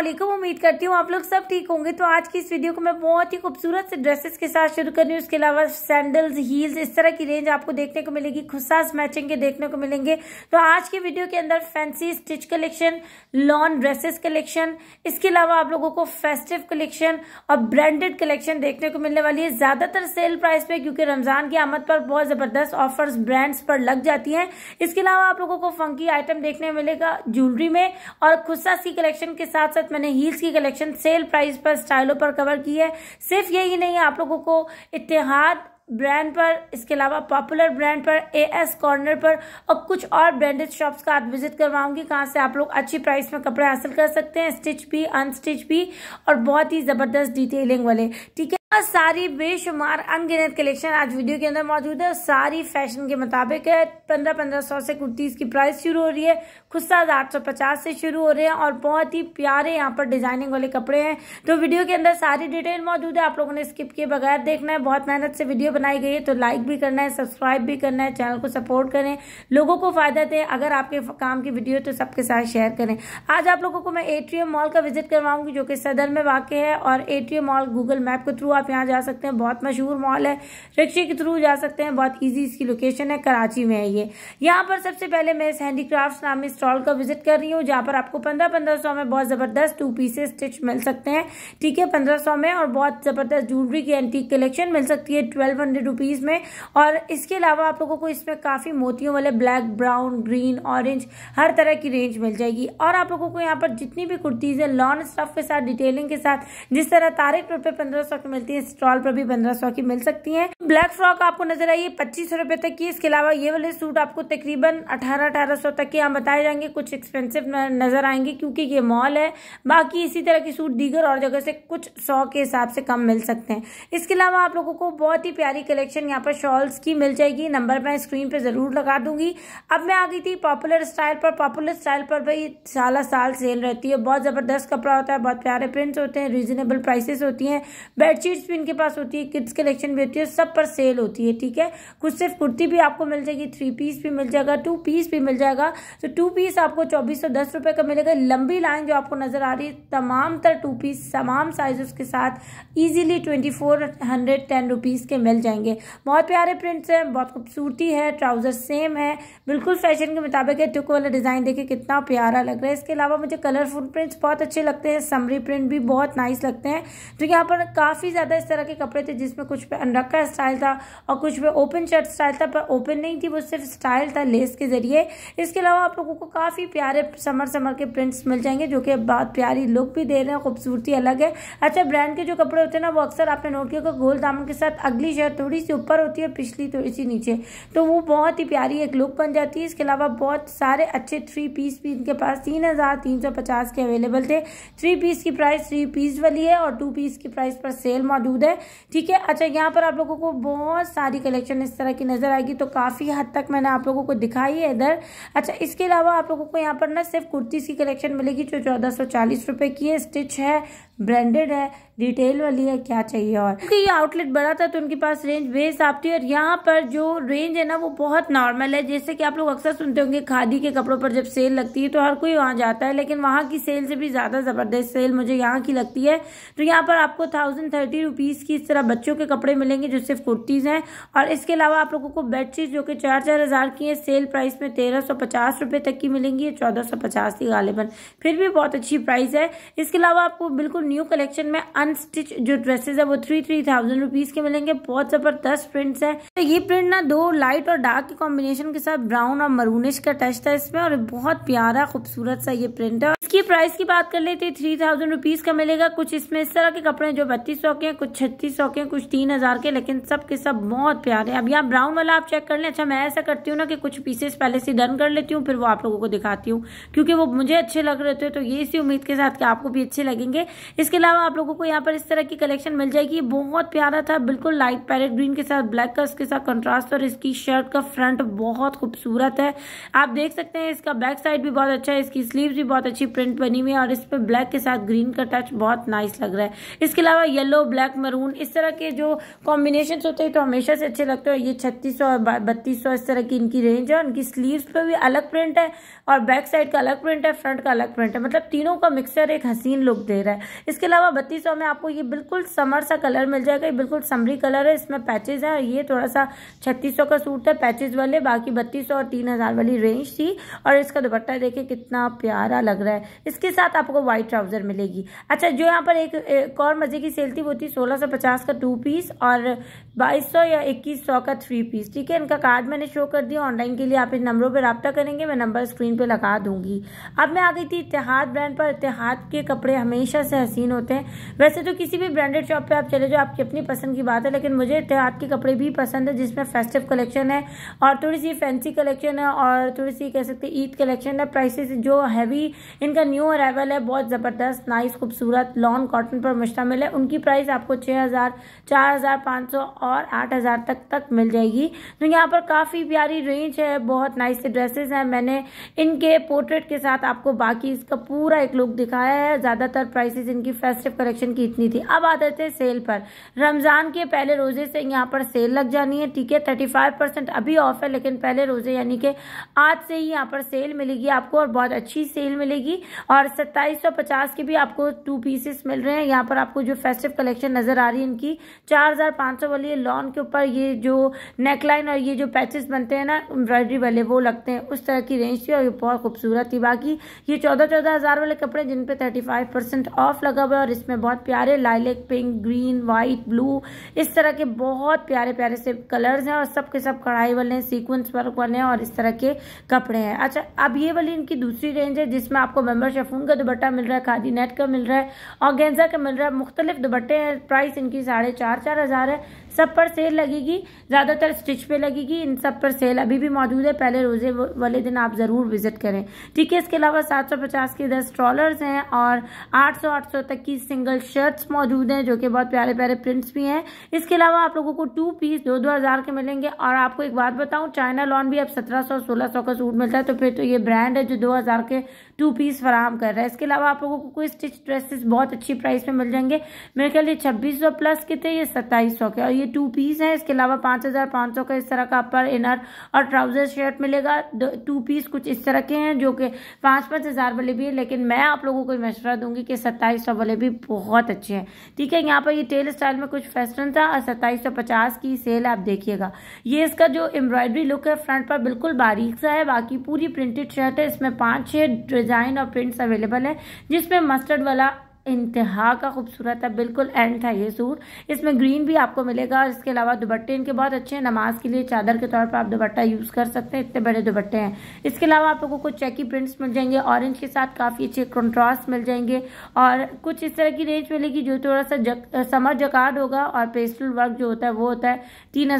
असलम उम्मीद करती हूँ आप लोग सब ठीक होंगे तो आज की इस वीडियो को मैं बहुत ही खूबसूरत से ड्रेसेस के साथ शुरू कर रही हूँ उसके अलावा सैंडल्स हील्स इस तरह की रेंज आपको देखने को मिलेगी खुशास मैचिंग के देखने को मिलेंगे तो आज के वीडियो के अंदर fancy stitch collection lawn dresses collection इसके अलावा आप लोगों को फेस्टिव कलेक्शन और ब्रांडेड कलेक्शन देखने को मिलने वाली है ज़्यादातर सेल प्राइस पे क्योंकि रमज़ान की आमद पर बहुत ज़बरदस्त ऑफर्स ब्रांड्स पर लग जाती है इसके अलावा आप लोगों को फंकी आइटम देखने मिलेगा ज्वेलरी में और खुशास की कलेक्शन के साथ साथ मैंने हील्स की कलेक्शन सेल प्राइस पर स्टाइलों पर कवर की है सिर्फ यही नहीं आप लोगों को इतिहाद ब्रांड पर इसके अलावा पॉपुलर ब्रांड पर ए एस कॉर्नर पर और कुछ और ब्रांडेड शॉप्स का आज विजिट करवाऊंगी कहाँ से आप लोग अच्छी प्राइस में कपड़े हासिल कर सकते हैं स्टिच भी अनस्टिच भी और बहुत ही ज़बरदस्त डिटेलिंग वाले ठीक है सारी बेशुमार अनगिनत कलेक्शन आज वीडियो के अंदर मौजूद है सारी फैशन के मुताबिक है पंद्रह पंद्रह सौ से कुर्तीज़ की प्राइस शुरू हो रही है साज आठ सौ पचास से शुरू हो रहे हैं और बहुत ही प्यारे यहाँ पर डिजाइनिंग वाले कपड़े हैं तो वीडियो के अंदर सारी डिटेल मौजूद है आप लोगों ने स्किप किए बगैर देखना है बहुत मेहनत से वीडियो बनाई गई है तो लाइक भी करना है सब्सक्राइब भी करना है चैनल को सपोर्ट करें लोगों को फ़ायदा दें अगर आपके काम की वीडियो तो सबके साथ शेयर करें आज आप लोगों को मैं एट्रियम मॉल का विजिट करवाऊंगी जो कि सदर में वाक़ है और एट्रियम मॉल गूगल मैप के थ्रू आप आप यहाँ जा सकते हैं बहुत मशहूर मॉल है रिक्शे के थ्रू जा सकते हैं बहुत ईजी इसकी लोकेशन है कराची में है ये यहाँ पर सबसे पहले मैं इस हैंडी क्राफ्ट नामी स्टॉल का विजिट कर रही हूँ जहाँ पर आपको पंद्रह पंद्रह सौ में बहुत ज़बरदस्त टू पीसेस स्टिच मिल सकते हैं ठीक है पंद्रह में और बहुत ज़बरदस्त ज्वेलरी की एंटीक कलेक्शन मिल सकती है ट्वेल्व हंड्रेड रुपीज़ में और इसके अलावा आप लोगों को इसमें काफ़ी मोतियों वाले ब्लैक ब्राउन ग्रीन ऑरेंज हर तरह की रेंज मिल जाएगी और आप लोगों को यहाँ पर जितनी भी कुर्तीज़ है लॉन स्टफ के साथ डिटेलिंग के साथ जिस तरह तारीख रुपये पंद्रह सौ मिल मिलती है स्टॉल पर भी पंद्रह सौ की मिल सकती है ब्लैक फ्रॉक आपको नजर आई है पच्चीस सौ रुपए तक की इसके अलावा ये वाले सूट आपको तकरीबन अठारह अठारह सौ तक के यहाँ बताए जाएंगे कुछ एक्सपेंसिव नजर आएंगे क्योंकि ये मॉल है बाकी इसी तरह के सूट दीगर और जगह से कुछ सौ के हिसाब से कम मिल सकते हैं इसके अलावा आप लोगों को बहुत ही प्यारी कलेक्शन यहाँ पर शॉल्स की मिल जाएगी नंबर मैं स्क्रीन पर जरूर लगा दूंगी अब मैं आ गई थी पॉपुलर स्टाइल पर पॉपुलर स्टाइल पर भाई साला साल सेल रहती है बहुत ज़बरदस्त कपड़ा होता है बहुत प्यारे प्रिंट्स होते हैं रीजनेबल प्राइसेस होती हैं बेडशीट किड्स भी इनके पास होती है किड्स कलेक्शन भी होती है सब पर सेल होती है ठीक है कुछ सिर्फ कुर्ती भी आपको मिल जाएगी थ्री पीस भी मिल जाएगा टू पीस भी मिल जाएगा तो टू पीस आपको चौबीस सौ दस रुपये का मिलेगा लंबी लाइन जो आपको नज़र आ रही है तमाम तरह टू पीस तमाम साइज़ के साथ easily twenty four hundred ten rupees के मिल जाएंगे बहुत प्यारे प्रिंट्स हैं बहुत खूबसूरती है ट्राउज़र सेम है बिल्कुल फैशन के मुताबिक है टुक वाला डिज़ाइन देखिए कितना प्यारा लग रहा है इसके अलावा मुझे कलरफुल प्रिंट्स बहुत अच्छे लगते हैं समरी प्रिंट भी बहुत नाइस लगते हैं तो यहाँ पर काफ़ी ज़्यादा इस तरह के कपड़े थे जिसमें कुछ पे अनरक का स्टाइल था और कुछ पे ओपन शर्ट स्टाइल था पर ओपन नहीं थी वो सिर्फ स्टाइल था लेस के ज़रिए इसके अलावा आप लोगों को काफ़ी प्यारे समर समर के प्रिंट्स मिल जाएंगे जो कि बहुत प्यारी लुक भी दे रहे हैं खूबसूरती अलग है अच्छा ब्रांड के जो कपड़े होते हैं ना वो अक्सर आपने नोट किया गोल दामन के साथ अगली शर्ट थोड़ी सी ऊपर होती है और पिछली थोड़ी तो सी नीचे तो वो बहुत ही प्यारी एक लुक बन जाती है इसके अलावा बहुत सारे अच्छे थ्री पीस भी इनके पास तीन हज़ार तीन सौ पचास के अवेलेबल थे थ्री पीस की प्राइस थ्री पीस वाली है और टू पीस की प्राइस पर सेल मौजूद है ठीक है अच्छा यहाँ पर आप लोगों को बहुत सारी कलेक्शन इस तरह की नज़र आएगी तो काफ़ी हद तक मैंने आप लोगों को दिखाई है इधर अच्छा इसके अलावा आप लोगों को यहाँ पर ना सिर्फ कुर्तीज़ की कलेक्शन मिलेगी जो चौदह सौ चालीस की है स्टिच है ब्रांडेड है रिटेल वाली है क्या चाहिए और क्योंकि ये आउटलेट बड़ा था तो उनके पास रेंज बेहिसाब थी और यहाँ पर जो रेंज है ना वो बहुत नॉर्मल है जैसे कि आप लोग अक्सर सुनते होंगे खादी के कपड़ों पर जब सेल लगती है तो हर कोई वहाँ जाता है लेकिन वहाँ की सेल से भी ज़्यादा ज़बरदस्त सेल मुझे यहाँ की लगती है तो यहाँ पर आपको थाउजेंड थर्टी रुपीज़ की इस तरह बच्चों के कपड़े मिलेंगे जो सिर्फ कुर्तीज़ हैं और इसके अलावा आप लोगों को बेडशीट जो कि चार चार हज़ार की है सेल प्राइस में तेरह सौ पचास तक की मिलेंगी चौदह सौ पचास की फिर भी बहुत अच्छी प्राइस है इसके अलावा आपको बिल्कुल न्यू कलेक्शन में अनस्टिच जो ड्रेसेस है वो थ्री थ्री थाउजेंड रुपीज के मिलेंगे बहुत जबरदस्त प्रिंट्स है तो ये प्रिंट ना दो लाइट और डार्क के कॉम्बिनेशन के साथ ब्राउन और मरूनिश का टच था इसमें और बहुत प्यारा खूबसूरत सा ये प्रिंट है इसकी प्राइस की बात कर लेते थ्री थाउजेंड रुपीज का मिलेगा कुछ इसमें इस तरह के कपड़े जो बत्तीस सौ के कुछ छत्तीस सौ के कुछ तीन हजार के लेकिन सब के सब बहुत प्यारे अब यहाँ ब्राउन वाला आप चेक कर ले अच्छा मैं ऐसा करती हूँ ना कि कुछ पीसेस पहले से डन कर लेती हूँ फिर वो आप लोगों को दिखाती हूँ क्योंकि वो मुझे अच्छे लग रहे थे तो ये इसी उम्मीद के साथ कि आपको भी अच्छे लगेंगे इसके अलावा आप लोगों को यहाँ पर इस तरह की कलेक्शन मिल जाएगी बहुत प्यारा था बिल्कुल लाइट पैरेट ग्रीन के साथ ब्लैक का इसके साथ कंट्रास्ट और इसकी शर्ट का फ्रंट बहुत खूबसूरत है आप देख सकते हैं इसका बैक साइड भी बहुत अच्छा है इसकी स्लीव भी बहुत अच्छी प्रिंट बनी हुई है और इस पर ब्लैक के साथ ग्रीन का टच बहुत नाइस लग रहा है इसके अलावा येलो ब्लैक मरून इस तरह के जो कॉम्बिनेशन होते हैं तो हमेशा से अच्छे लगते हैं ये छत्तीस सौ बत्तीस सौ इस तरह की इनकी रेंज है इनकी स्लीव्स पे भी अलग प्रिंट है और बैक साइड का अलग प्रिंट है फ्रंट का अलग प्रिंट है मतलब तीनों का मिक्सर एक हसीन लुक दे रहा है इसके अलावा बत्तीस में आपको ये बिल्कुल समर सा कलर मिल जाएगा ये बिल्कुल समरी कलर है इसमें पैचेज है और ये थोड़ा सा छत्तीस का सूट है पैचेज वाले बाकी बत्तीस और तीन हज़ार वाली रेंज थी और इसका दुपट्टा देखिए कितना प्यारा लग रहा है इसके साथ आपको व्हाइट ट्राउज़र मिलेगी अच्छा जो यहाँ पर एक, एक और मज़े की सेल थी वो थी सोलह सौ पचास का टू पीस और बाईस सौ या इक्कीस सौ का थ्री पीस ठीक है इनका कार्ड मैंने शो कर दिया ऑनलाइन के लिए आप इन नंबरों पर रबता करेंगे मैं नंबर स्क्रीन पे लगा दूंगी अब मैं आ गई थी इतिहाद ब्रांड पर इतिहाद के कपड़े हमेशा से हसीन होते हैं वैसे तो किसी भी ब्रांडेड शॉप पे आप चले जाओ आपकी अपनी पसंद की बात है लेकिन मुझे त्यौहार के कपड़े भी पसंद है जिसमें फेस्टिव कलेक्शन है और थोड़ी सी फैंसी कलेक्शन है और थोड़ी सी कह सकते ईद कलेक्शन है प्राइसेस जो हैवी इनका न्यू अरावल है बहुत ज़बरदस्त नाइस खूबसूरत लॉन कॉटन पर मुश्तमिल है उनकी प्राइस आपको छः हज़ार और आठ तक तक मिल जाएगी तो यहाँ पर काफ़ी प्यारी रेंज है बहुत नाइस ड्रेसेस हैं मैंने इनके पोर्ट्रेट के साथ आपको बाकी इसका पूरा एक लुक दिखाया है ज़्यादातर प्राइसेस इनके इनकी फेस्टिव कलेक्शन की इतनी थी अब आते थे सेल पर रमज़ान के पहले रोज़े से यहाँ पर सेल लग जानी है ठीक है थर्टी फाइव परसेंट अभी ऑफ है लेकिन पहले रोज़े यानी कि आज से ही यहाँ पर सेल मिलेगी आपको और बहुत अच्छी सेल मिलेगी और सत्ताईस सौ पचास के भी आपको टू पीसेस मिल रहे हैं यहाँ पर आपको जो फेस्टिव कलेक्शन नज़र आ रही है इनकी चार हज़ार पाँच सौ वाली लॉन के ऊपर ये जो नेकलाइन और ये जो पैचेस बनते हैं ना एम्ब्रॉयडरी वाले वो लगते हैं उस तरह की रेंज थी और ये बहुत खूबसूरत थी बाकी ये चौदह चौदह हज़ार वाले कपड़े जिनपे थर्टी फाइव परसेंट ऑफ लग लगा हुआ है और इसमें बहुत प्यारे lilac pink green white blue इस तरह के बहुत प्यारे प्यारे से कलर्स हैं और सब के सब कढ़ाई वाले हैं सीक्वेंस वर्क वाले हैं और इस तरह के कपड़े हैं अच्छा अब ये वाली इनकी दूसरी रेंज है जिसमें आपको मेम्बर शेफून का दुबट्टा मिल रहा है खादी नेट का मिल रहा है और गेंजा का मिल रहा है मुख्तलिफ दुपट्टे हैं प्राइस इनकी साढ़े चार चार हज़ार है सब पर सेल लगेगी ज़्यादातर स्टिच पे लगेगी इन सब पर सेल अभी भी मौजूद है पहले रोजे वाले दिन आप ज़रूर विजिट करें ठीक है इसके अलावा 750 के दस ट्रॉलर्स हैं और 800 800 तक की सिंगल शर्ट्स मौजूद हैं जो कि बहुत प्यारे प्यारे प्रिंट्स भी हैं इसके अलावा आप लोगों को टू पीस दो दो हज़ार के मिलेंगे और आपको एक बात बताऊँ चाइना लॉन भी अब सत्रह सौ सोलह सौ का सूट मिलता है तो फिर तो ये ब्रांड है जो दो हज़ार के टू पीस फराहम कर रहा है इसके अलावा आप लोगों को कोई स्टिच ड्रेसेस बहुत अच्छी प्राइस में मिल जाएंगे मेरे ख्याल ये छब्बीस सौ प्लस के थे ये सत्ताईस सौ के और ये टू पीस है इसके अलावा पाँच हज़ार पाँच सौ का इस तरह का अपर इनर और ट्राउज़र शर्ट मिलेगा टू पीस कुछ इस तरह के हैं जो कि पाँच पाँच हज़ार वाले भी है लेकिन मैं आप लोगों को मशवरा दूंगी कि सत्ताईस सौ वाले भी बहुत अच्छे हैं ठीक है यहाँ पर ये टेल स्टाइल में कुछ फैशन था और सत्ताईस सौ पचास की सेल आप देखिएगा ये इसका जो एम्ब्रॉयडरी लुक है फ्रंट पर बिल्कुल बारीक सा है बाकी पूरी प्रिंटेड शर्ट है इसमें पाँच छः डिज़ाइन और प्रिंट्स अवेलेबल है जिसमें मस्टर्ड वाला इंतहा का खूबसूरत है बिल्कुल एंड था ये सूट इसमें ग्रीन भी आपको मिलेगा और इसके अलावा दुपट्टे इनके बहुत अच्छे हैं नमाज के लिए चादर के तौर पर आप दुपट्टा यूज़ कर सकते हैं इतने बड़े दुपट्टे हैं इसके अलावा आप लोगों को चेकी प्रिंट्स मिल जाएंगे ऑरेंज के साथ काफ़ी अच्छे कंट्रास्ट मिल जाएंगे और कुछ इस तरह की रेंज मिलेगी जो थोड़ा सा जक, समर जकार्ड होगा और पेस्टल वर्क जो होता है वो होता है तीन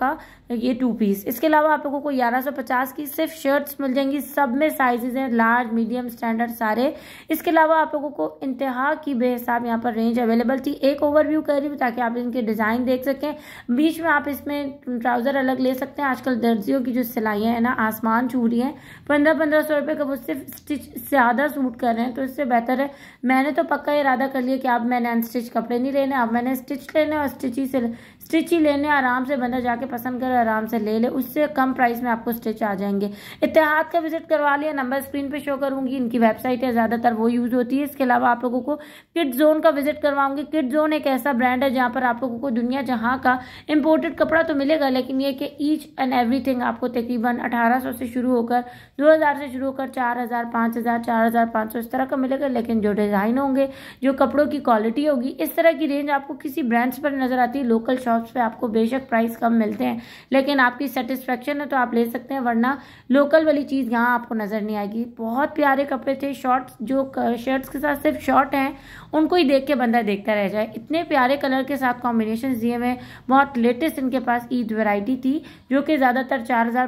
का मतलब ये टू पीस इसके अलावा आप लोगों को ग्यारह सौ पचास की सिर्फ शर्ट्स मिल जाएंगी सब में साइजेस हैं लार्ज मीडियम स्टैंडर्ड सारे इसके अलावा आप लोगों को इंतहा की बेहसाब यहाँ पर रेंज अवेलेबल थी एक ओवरव्यू कर रही हूँ ताकि आप इनके डिज़ाइन देख सकें बीच में आप इसमें ट्राउज़र अलग ले सकते हैं आजकल दर्जियों की जो सिलाइयाँ हैं ना आसमान छू रही हैं पंद्रह पंद्रह सौ रुपये का वो सिर्फ स्टिच ज़्यादा सूट कर रहे हैं तो इससे बेहतर है मैंने तो पक्का इरादा कर लिया कि अब मैंने अनस्टिच कपड़े नहीं लेने अब मैंने स्टिच लेने और स्टिच ही स्टिच ही लेने आराम से बंदा जाके पसंद करे आराम से ले ले उससे कम प्राइस में आपको स्टिच आ जाएंगे इतिहाद का विजिट करवा लिया नंबर स्क्रीन पे शो करूंगी इनकी वेबसाइट है ज़्यादातर वो यूज़ होती है इसके अलावा आप लोगों को किड जोन का विजिट करवाऊंगी किड जोन एक ऐसा ब्रांड है जहाँ पर आप लोगों को दुनिया जहाँ का इम्पोर्टेड कपड़ा तो मिलेगा लेकिन ये कि ईच एंड एवरी आपको तकरीबन अठारह से शुरू होकर दो से शुरू होकर हज़ार 5000 4500 इस तरह का मिलेगा लेकिन जो डिज़ाइन होंगे जो कपड़ों की क्वालिटी होगी इस तरह की रेंज आपको किसी ब्रांड्स पर नज़र आती है लोकल शॉप जॉब्स पे आपको बेशक प्राइस कम मिलते हैं लेकिन आपकी सेटिस्फेक्शन है तो आप ले सकते हैं वरना लोकल वाली चीज़ यहाँ आपको नज़र नहीं आएगी बहुत प्यारे कपड़े थे शॉर्ट्स जो शर्ट्स के साथ सिर्फ शॉर्ट हैं उनको ही देख के बंदा देखता रह जाए इतने प्यारे कलर के साथ कॉम्बिनेशन दिए हुए बहुत लेटेस्ट इनके पास ईद वेराइटी थी जो कि ज़्यादातर चार हज़ार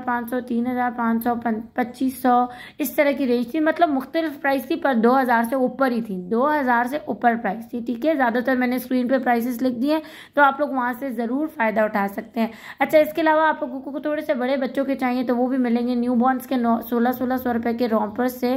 इस तरह की रेंज थी मतलब मुख्तलिफ प्राइस थी पर दो से ऊपर ही थी दो से ऊपर प्राइस थी ठीक है ज़्यादातर मैंने स्क्रीन पर प्राइसेस लिख दिए तो आप लोग वहाँ से ज़रूर फ़ायदा उठा सकते हैं अच्छा इसके अलावा आप लोगों को थोड़े से बड़े बच्चों के चाहिए तो वो भी मिलेंगे न्यू बॉर्नस के नौ सोलह सोलह सौ रुपये के रॉम्पर्स से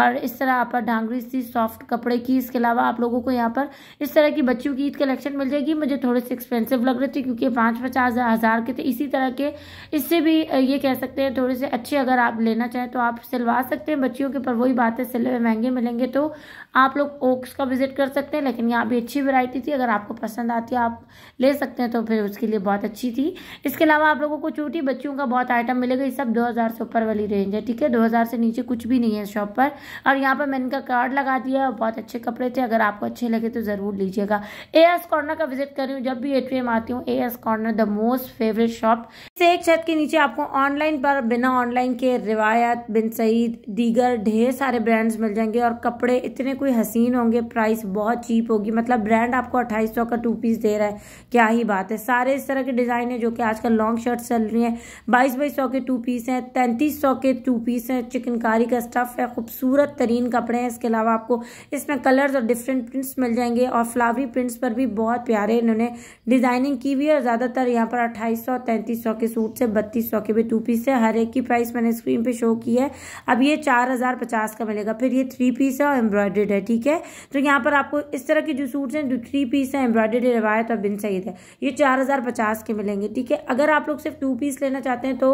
और इस तरह आप डांगरी सी सॉफ्ट कपड़े की इसके अलावा आप लोगों को यहाँ पर इस तरह की बच्चों की ईद कलेक्शन मिल जाएगी मुझे थोड़े से एक्सपेंसिव लग रहे थे क्योंकि पाँच पचास हज़ार के थे इसी तरह के इससे भी ये कह सकते हैं थोड़े से अच्छे अगर आप लेना चाहें तो आप सिलवा सकते हैं बच्चियों के पर वही बात है सिले महंगे मिलेंगे तो आप लोग ओक्स का विजिट कर सकते हैं लेकिन यहाँ भी अच्छी वैरायटी थी अगर आपको पसंद आती है आप ले सकते हैं तो फिर उसके लिए बहुत अच्छी थी इसके अलावा आप लोगों को छोटी बच्चियों का बहुत आइटम मिलेगा ये सब 2000 से ऊपर वाली रेंज है ठीक है 2000 से नीचे कुछ भी नहीं है शॉप पर और यहाँ पर मैंने इनका कार्ड लगा दिया है बहुत अच्छे कपड़े थे अगर आपको अच्छे लगे तो ज़रूर लीजिएगा ए एस कॉर्नर का विजिट कर रही हूँ जब भी एम आती हूँ A S corner the most favourite shop इसे एक छत के नीचे आपको ऑनलाइन पर बिना ऑनलाइन के रिवायत बिन सईद दीगर ढेर सारे ब्रांड्स मिल जाएंगे और कपड़े इतने कोई हसीन होंगे प्राइस बहुत चीप होगी मतलब ब्रांड आपको अट्ठाईस का टू पीस दे रहा है क्या ही बात साथ है सारे इस तरह के डिज़ाइन है जो कि आजकल लॉन्ग शर्ट चल रही हैं बाईस बाईस सौ के टू पीस हैं तैंतीस सौ के टू पीस हैं चिकनकारी का स्टफ़ है खूबसूरत तरीन कपड़े हैं इसके अलावा आपको इसमें कलर्स और डिफरेंट प्रिंट्स मिल जाएंगे और फ्लावरी प्रिंट्स पर भी बहुत प्यारे इन्होंने डिज़ाइनिंग की हुई है और ज़्यादातर यहाँ पर अट्ठाईस सौ तैंतीस सौ के सूट से बत्तीस सौ के भी टू पीस है हर एक की प्राइस मैंने स्क्रीन पर शो की है अब ये चार हज़ार पचास का मिलेगा फिर ये थ्री पीस है और एम्ब्रॉयडेड है ठीक है तो यहाँ पर आपको इस तरह के जो सूट्स हैं जो थ्री पीस हैं एम्ब्रॉयडेड रिवायत और बिन सईद है ये चार हज़ार पचास के मिलेंगे ठीक है अगर आप लोग सिर्फ टू पीस लेना चाहते हैं तो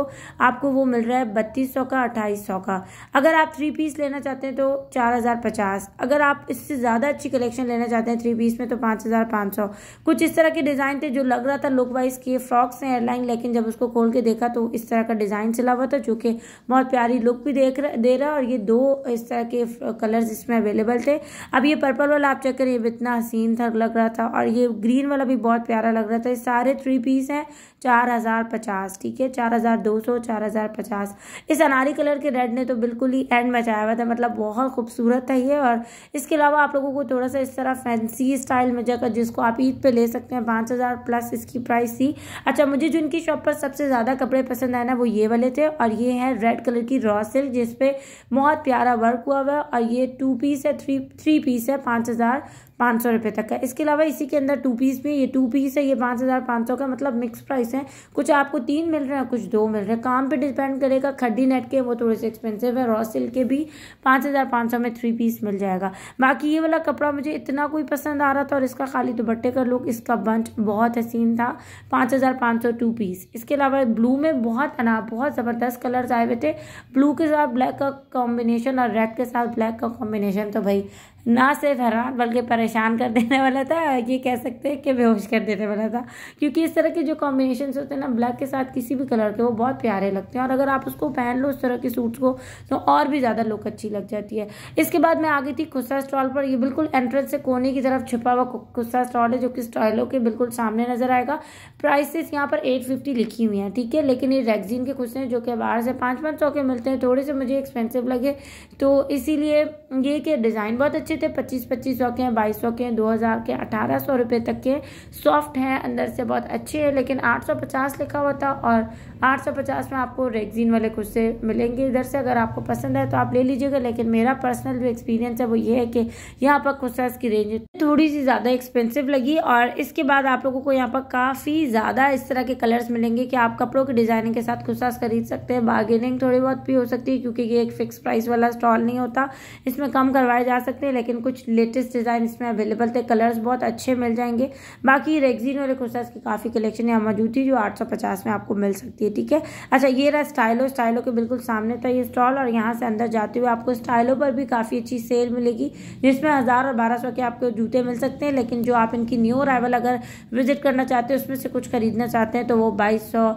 आपको वो मिल रहा है बत्तीस सौ का अट्ठाईस सौ का अगर आप थ्री पीस लेना चाहते हैं तो चार हज़ार पचास अगर आप इससे ज़्यादा अच्छी कलेक्शन लेना चाहते हैं थ्री पीस में तो पाँच हज़ार पाँच सौ कुछ इस तरह के डिज़ाइन थे जो लग रहा था लुक वाइज के फ्रॉक्स हैं एयरलाइन लेकिन जब उसको खोल के देखा तो इस तरह का डिज़ाइन सिला हुआ था जो कि बहुत प्यारी लुक भी देख रहा दे रहा है और ये दो इस तरह के कलर्स इसमें अवेलेबल थे अब ये पर्पल वाला आप चेक करिए इतना हसीन था लग रहा था और ये ग्रीन वाला भी बहुत प्यारा लग रहा था सारे थ्री पीस हैं चार हज़ार पचास ठीक है चार हज़ार दो सौ चार हज़ार पचास इस अनारी कलर के रेड ने तो बिल्कुल ही एंड मचाया हुआ था मतलब बहुत खूबसूरत है ये और इसके अलावा आप लोगों को थोड़ा सा इस तरह फैंसी स्टाइल में जगह जिसको आप ईद पे ले सकते हैं पाँच हज़ार प्लस इसकी प्राइस थी अच्छा मुझे जो इनकी शॉप पर सबसे ज़्यादा कपड़े पसंद आए ना वो ये वाले थे और ये है रेड कलर की रॉ सिल्क जिसपे बहुत प्यारा वर्क हुआ हुआ है और ये टू पीस है थ्री थ्री पीस है पाँच हज़ार पाँच सौ रुपये तक का इसके अलावा इसी के अंदर टू पीस भी ये टू पीस है ये पाँच हज़ार पाँच सौ का मतलब मिक्स प्राइस प्राइस हैं कुछ आपको तीन मिल रहे हैं कुछ दो मिल रहे हैं काम पे डिपेंड करेगा खड्डी नेट के वो थोड़े से एक्सपेंसिव है रॉ सिल्क के भी पाँच हज़ार पाँच सौ में थ्री पीस मिल जाएगा बाकी ये वाला कपड़ा मुझे इतना कोई पसंद आ रहा था और इसका खाली दुपट्टे का लुक इसका बंच बहुत हसीन था पाँच टू पीस इसके अलावा ब्लू में बहुत अनाप बहुत ज़बरदस्त कलर्स आए हुए थे ब्लू के साथ ब्लैक का कॉम्बिनेशन और रेड के साथ ब्लैक का कॉम्बिनेशन तो भाई ना सिर्फ हैरान बल्कि परेशान कर देने वाला था ये कह सकते हैं कि बेहोश कर देने वाला था क्योंकि इस तरह के जो कॉम्बिनेशन होते हैं ना ब्लैक के साथ किसी भी कलर के वो बहुत प्यारे लगते हैं और अगर आप उसको पहन लो उस तरह के सूट्स को तो और भी ज़्यादा लुक अच्छी लग जाती है इसके बाद मैं आ गई थी खुस्सा स्टॉल पर ये बिल्कुल एंट्रेंस से कोने की तरफ छुपा हुआ खुस्सा स्टॉल है जो कि स्टॉलों के बिल्कुल सामने नजर आएगा प्राइसेस यहाँ पर एट फिफ्टी लिखी हुई हैं ठीक है लेकिन ये रेगजीन के खुस्से हैं जो कि बाहर से पाँच पाँच सौ के मिलते हैं थोड़े से मुझे एक्सपेंसिव लगे तो इसीलिए ये कि डिज़ाइन बहुत अच्छे अच्छे थे पच्चीस पच्चीस सौ के हैं बाईस सौ के हैं दो हज़ार के अठारह सौ रुपये तक के सॉफ्ट हैं अंदर से बहुत अच्छे हैं लेकिन आठ सौ पचास लिखा हुआ था और 850 में आपको रेगजीन वाले कुछ से मिलेंगे इधर से अगर आपको पसंद है तो आप ले लीजिएगा लेकिन मेरा पर्सनल जो एक्सपीरियंस है वो ये है कि यहाँ पर कुसास की रेंज थोड़ी सी ज़्यादा एक्सपेंसिव लगी और इसके बाद आप लोगों को यहाँ पर काफ़ी ज़्यादा इस तरह के कलर्स मिलेंगे कि आप कपड़ों के डिज़ाइनिंग के साथ कुसास खरीद सकते हैं बार्गेनिंग थोड़ी बहुत भी हो सकती है क्योंकि ये एक फिक्स प्राइस वाला स्टॉल नहीं होता इसमें कम करवाए जा सकते हैं लेकिन कुछ लेटेस्ट डिज़ाइन इसमें अवेलेबल थे कलर्स बहुत अच्छे मिल जाएंगे बाकी रेगजीन वाले कुसास की काफ़ी कलेक्शन यहाँ मौजूद थी जो आठ में आपको मिल सकती है ठीक है अच्छा ये रहा स्टाइलो स्टाइलो के बिल्कुल सामने था ये स्टॉल और यहाँ से अंदर जाते हुए आपको स्टाइलो पर भी काफ़ी अच्छी सेल मिलेगी जिसमें हज़ार और बारह के आपको जूते मिल सकते हैं लेकिन जो आप इनकी न्यू अराइवल अगर विजिट करना चाहते हैं उसमें से कुछ खरीदना चाहते हैं तो वो बाईस सौ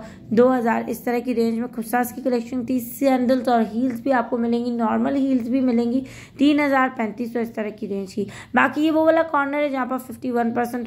इस तरह की रेंज में खुशास की कलेक्शन थी सैंडल्स और हील्स भी आपको मिलेंगी नॉर्मल हील्स भी मिलेंगी तीन इस तरह की रेंज की बाकी ये वो वाला कॉर्नर है जहाँ पर फिफ्टी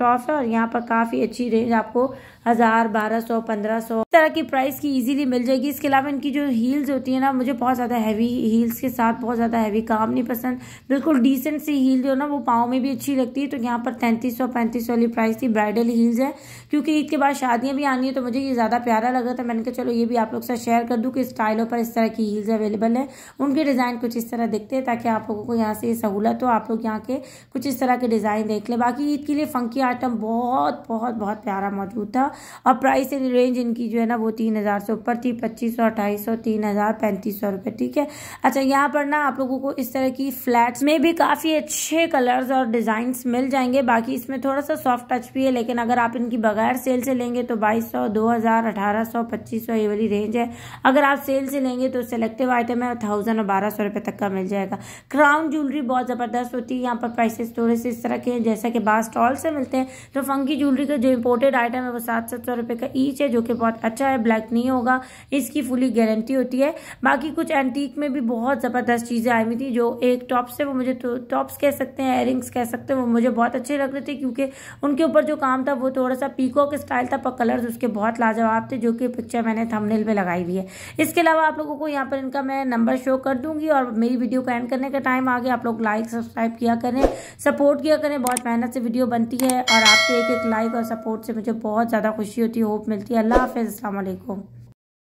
ऑफ है और यहाँ पर काफ़ी अच्छी रेंज आपको हज़ार बारह सौ पंद्रह सौ इस तरह की प्राइस की इजीली मिल जाएगी इसके अलावा इनकी जो हील्स होती है ना मुझे बहुत ज़्यादा हैवी हील्स के साथ बहुत ज़्यादा हैवी काम नहीं पसंद बिल्कुल डिसेंट सी हील जो ना वो पाओ में भी अच्छी लगती है तो यहाँ पर तैंतीस सौ पैंतीस वाली प्राइस थी ब्राइडल हील्स है क्योंकि ईद के बाद शादियाँ भी आनी है तो मुझे ये ज़्यादा प्यारा लगा था मैंने कहा चलो ये भी आप लोग साथ शेयर कर दूँ कि स्टाइलों पर इस तरह की हील्स अवेलेबल है उनके डिज़ाइन कुछ इस तरह दिखते हैं ताकि आप लोगों को यहाँ से सहूलत हो आप लोग यहाँ के कुछ इस तरह के डिज़ाइन देख लें बाकी ईद के लिए फ़ंकी आइटम बहुत बहुत बहुत प्यारा मौजूद था था और प्राइस इन रेंज इनकी जो है ना वो तीन हज़ार से ऊपर थी पच्चीस सौ अट्ठाईस सौ तीन हज़ार पैंतीस सौ रुपये ठीक है अच्छा यहाँ पर ना आप लोगों को इस तरह की फ्लैट्स में भी काफ़ी अच्छे कलर्स और डिज़ाइंस मिल जाएंगे बाकी इसमें थोड़ा सा सॉफ्ट टच भी है लेकिन अगर आप इनकी बगैर सेल से लेंगे तो बाईस सौ दो हज़ार अठारह सौ पच्चीस सौ ये वाली रेंज है अगर आप सेल से लेंगे तो सेलेक्टिव आइटम है थाउजेंड और बारह सौ रुपये तक का मिल जाएगा क्राउन ज्वेलरी बहुत ज़बरदस्त होती है यहाँ पर प्राइसेस थोड़े से इस तरह के हैं जैसा कि बाहर स्टॉल से मिलते हैं तो फंकी ज्वेलरी का जो इम्पोर्टेड आइटम है वो सारा सात सात सौ रुपये का ईच है जो कि बहुत अच्छा है ब्लैक नहीं होगा इसकी फुली गारंटी होती है बाकी कुछ एंटीक में भी बहुत ज़बरदस्त चीज़ें आई हुई थी जो एक टॉप्स है वो मुझे टॉप्स तो कह सकते हैं एयरिंग्स कह सकते हैं वो मुझे बहुत अच्छे लग रहे थे क्योंकि उनके ऊपर जो काम था वो थोड़ा सा पीकॉक स्टाइल था पर कलर्स उसके बहुत लाजवाब थे जो कि पिक्चर मैंने थमनेल पर लगाई हुई है इसके अलावा आप लोगों को यहाँ पर इनका मैं नंबर शो कर दूंगी और मेरी वीडियो को एंड करने का टाइम आ गया आप लोग लाइक सब्सक्राइब किया करें सपोर्ट किया करें बहुत मेहनत से वीडियो बनती है और आपके एक एक लाइक और सपोर्ट से मुझे बहुत ज़्यादा ज़्यादा खुशी होती है होप मिलती है अल्लाह हाफ़ अल्लाम